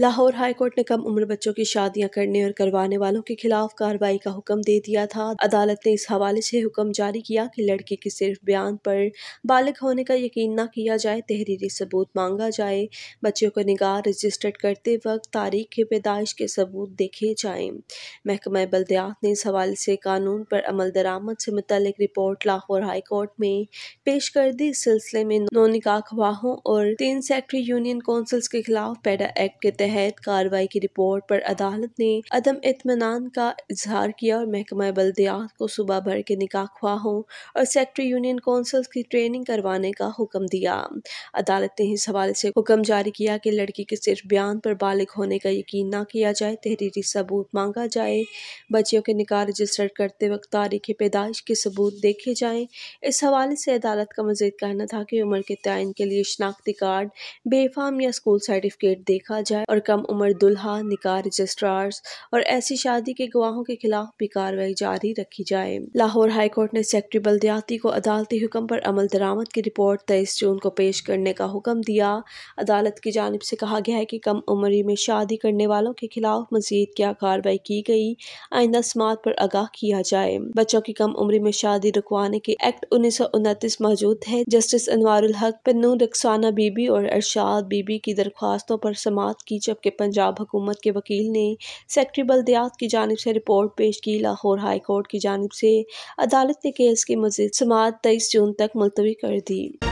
Lahore high court ने कम उम्र बच्चों की शादियां करने और करवाने वालों के खिलाफ कार्रवाई का हुक्म दे दिया था अदालत ने इस हवाले से हुक्म जारी किया कि लड़की के सिर्फ बयान पर बालिग होने का यकीन न किया जाए तहरीरी सबूत मांगा जाए बच्चों को निगाह रजिस्टर्ड करते वक्त तारीख के पैदाइश के सबूत देखे जाए महकमा बल्दियात ने इस हवाले से कानून पर अमल दरामद से मुतल रिपोर्ट लाहौर हाईकोर्ट में पेश कर दी इस सिलसिले में नौ निकाह खवाहों और तीन सेक्ट्री यूनियन काउंसिल्स के खिलाफ पैडा एक्ट के तहत तहत कार्रवाई की रिपोर्ट पर अदालत ने अदम इतमान का इजहार किया और महकमा बल्दियात को सुबह भर के निकाह ख्वाहों और सेक्ट्री यूनियन कौंसल की ट्रेनिंग करवाने का हुक्म दिया अदालत ने इस हवाले से हुक्म जारी किया कि लड़की के सिर्फ बयान पर बालिग होने का यकीन ना किया जाए तहरीरी सबूत मांगा जाए बच्चियों के निकाह रजिस्टर करते वक्त तारीख पैदाइश के सबूत देखे जाए इस हवाले से अदालत का मजीद कहना था कि उम्र के तयन के लिए शनाख्ती कार्ड बेफाम या स्कूल सर्टिफिकेट देखा जाए और और कम उम्र दुल्हा निकार रजिस्ट्रार्स और ऐसी शादी के गवाहों के खिलाफ भी कार्रवाई जारी रखी जाए लाहौर हाईकोर्ट ने सेक्रेटरी बल्दियाती को अदालती हुक्म पर अमल दरामद की रिपोर्ट तेईस जून को पेश करने का हुक्म दिया अदालत की जानब से कहा गया है कि कम उम्र में शादी करने वालों के खिलाफ मजीद क्या कार्रवाई की गई आइंदा समात पर आगाह किया जाए बच्चों की कम उम्र में शादी रुकवाने के एक्ट उन्नीस सौ उनतीस मौजूद है जस्टिस अनवर हक पन्नू रक्साना बीबी और अरशाद बीबी की दरख्वास्तों पर समाप्त की जबकि पंजाब हुकूमत के वकील ने सेक्रटरी बल्दियात की जानब से रिपोर्ट पेश की लाहौर हाई कोर्ट की जानब से अदालत ने केस की मजीद समात तेईस जून तक मुलतवी कर दी